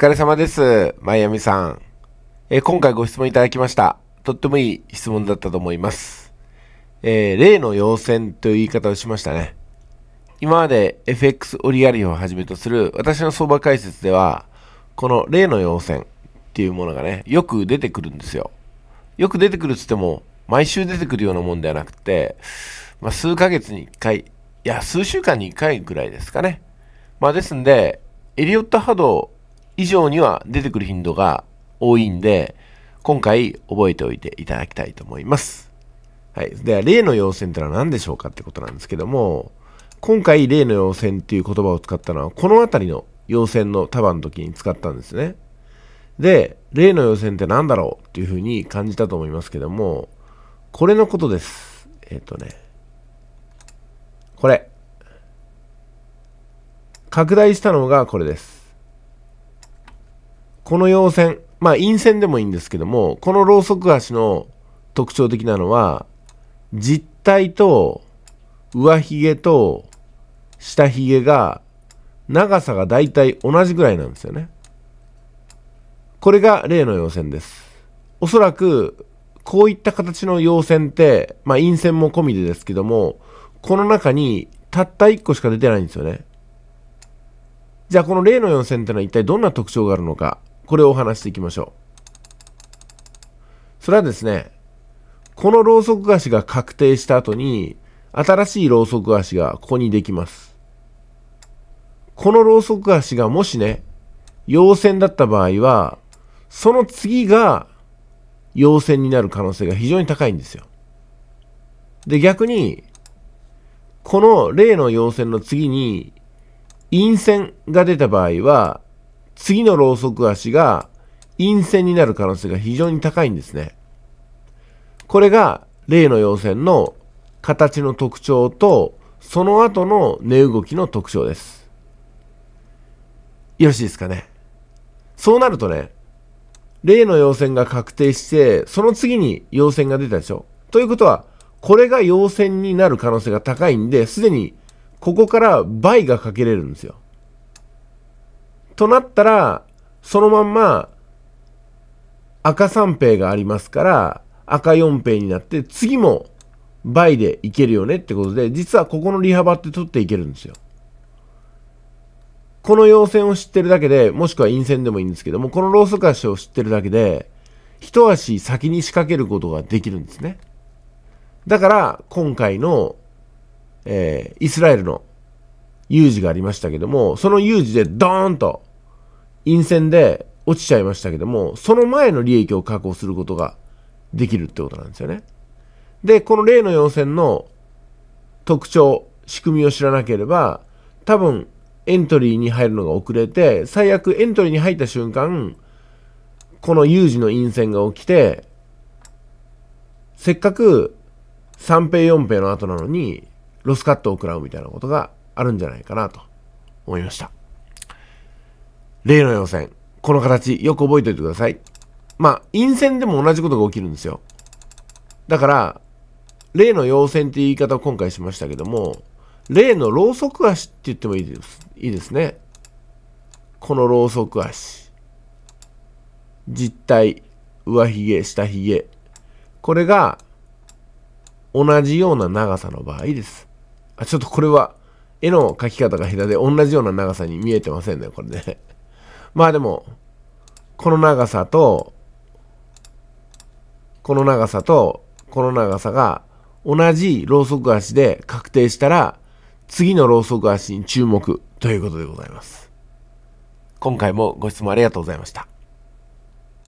疲れ様です。マイアミさん。え今回ご質問いただきました。とってもいい質問だったと思います。えー、例の要線という言い方をしましたね。今まで FX オリガリをはじめとする私の相場解説では、この例の要線っていうものがね、よく出てくるんですよ。よく出てくるっつっても、毎週出てくるようなもんではなくて、まあ、数ヶ月に1回、いや、数週間に1回ぐらいですかね。まあ、ですんで、エリオット波動以上には出てくる頻度が多いんで、今回覚えておいていただきたいと思います。はい。では、例の要線ってのは何でしょうかってことなんですけども、今回例の要線っていう言葉を使ったのは、この辺りの要線の束の時に使ったんですね。で、例の要線って何だろうっていうふうに感じたと思いますけども、これのことです。えっ、ー、とね、これ。拡大したのがこれです。この陽線まあ陰線でもいいんですけどもこのろうそく足の特徴的なのは実体と上髭と下髭が長さが大体同じぐらいなんですよね。これが例の陽線です。おそらくこういった形の陽線って、まあ、陰線も込みでですけどもこの中にたった1個しか出てないんですよね。じゃあこの例の陽線ってのは一体どんな特徴があるのかこれをお話していきましょう。それはですね、このろうそく足が確定した後に、新しいろうそく足がここにできます。このろうそく足がもしね、陽線だった場合は、その次が陽線になる可能性が非常に高いんですよ。で、逆に、この例の陽線の次に陰線が出た場合は、次のローソク足が陰線になる可能性が非常に高いんですね。これが例の陽線の形の特徴とその後の値動きの特徴です。よろしいですかね。そうなるとね、例の陽線が確定して、その次に陽線が出たでしょ。ということは、これが陽線になる可能性が高いんで、すでにここから倍がかけれるんですよ。となったら、そのまんま、赤三平がありますから、赤四平になって、次も倍でいけるよねってことで、実はここの利幅って取っていけるんですよ。この要線を知ってるだけで、もしくは陰線でもいいんですけども、このローソク足を知ってるだけで、一足先に仕掛けることができるんですね。だから、今回の、えー、イスラエルの有事がありましたけども、その有事でドーンと陰線で落ちちゃいましたけども、その前の利益を確保することができるってことなんですよね。で、この例の要線の特徴、仕組みを知らなければ、多分エントリーに入るのが遅れて、最悪エントリーに入った瞬間、この有事の陰線が起きて、せっかく3平4平の後なのに、ロスカットを食らうみたいなことがあるんじゃないかなと思いました。例の要線。この形、よく覚えておいてください。まあ、陰線でも同じことが起きるんですよ。だから、例の要線っていう言い方を今回しましたけども、例のロうソク足って言ってもいいです。いいですね。このロうソク足。実体、上髭、下髭。これが、同じような長さの場合です。あ、ちょっとこれは、絵の描き方が下手で同じような長さに見えてませんね、これね。まあでも、この長さと、この長さと、この長さが同じロうソク足で確定したら、次のロうソク足に注目ということでございます。今回もご質問ありがとうございました。